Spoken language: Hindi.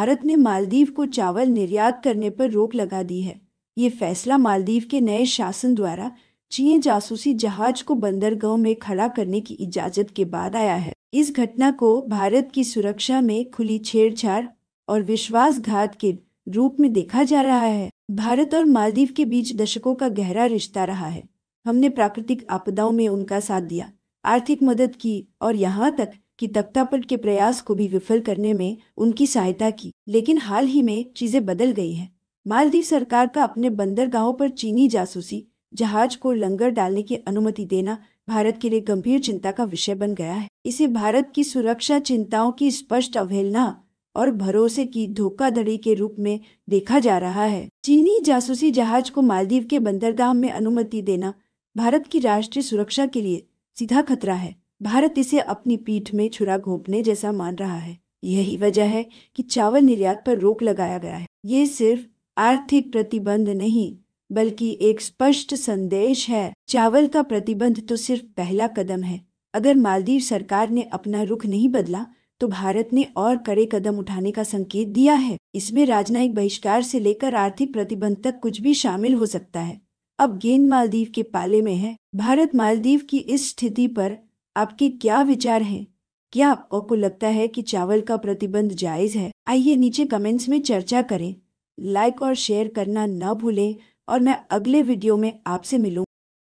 भारत ने मालदीव को चावल निर्यात करने पर रोक लगा दी है ये फैसला मालदीव के नए शासन द्वारा चीन जासूसी जहाज को बंदरगाह में खड़ा करने की इजाजत के बाद आया है इस घटना को भारत की सुरक्षा में खुली छेड़छाड़ और विश्वासघात के रूप में देखा जा रहा है भारत और मालदीव के बीच दशकों का गहरा रिश्ता रहा है हमने प्राकृतिक आपदाओं में उनका साथ दिया आर्थिक मदद की और यहाँ तक कि तख्तापल के प्रयास को भी विफल करने में उनकी सहायता की लेकिन हाल ही में चीजें बदल गई हैं मालदीव सरकार का अपने बंदरगाहों पर चीनी जासूसी जहाज को लंगर डालने की अनुमति देना भारत के लिए गंभीर चिंता का विषय बन गया है इसे भारत की सुरक्षा चिंताओं की स्पष्ट अवहेलना और भरोसे की धोखाधड़ी के रूप में देखा जा रहा है चीनी जासूसी जहाज को मालदीव के बंदरगाह में अनुमति देना भारत की राष्ट्रीय सुरक्षा के लिए सीधा खतरा है भारत इसे अपनी पीठ में छुरा घोंपने जैसा मान रहा है यही वजह है कि चावल निर्यात पर रोक लगाया गया है ये सिर्फ आर्थिक प्रतिबंध नहीं बल्कि एक स्पष्ट संदेश है चावल का प्रतिबंध तो सिर्फ पहला कदम है अगर मालदीव सरकार ने अपना रुख नहीं बदला तो भारत ने और कड़े कदम उठाने का संकेत दिया है इसमें राजनयिक बहिष्कार से लेकर आर्थिक प्रतिबंध तक कुछ भी शामिल हो सकता है अब गेंद मालदीव के पाले में है भारत मालदीव की इस स्थिति पर आपके क्या विचार हैं क्या आपको को लगता है कि चावल का प्रतिबंध जायज़ है आइए नीचे कमेंट्स में चर्चा करें लाइक और शेयर करना न भूलें और मैं अगले वीडियो में आपसे मिलूँ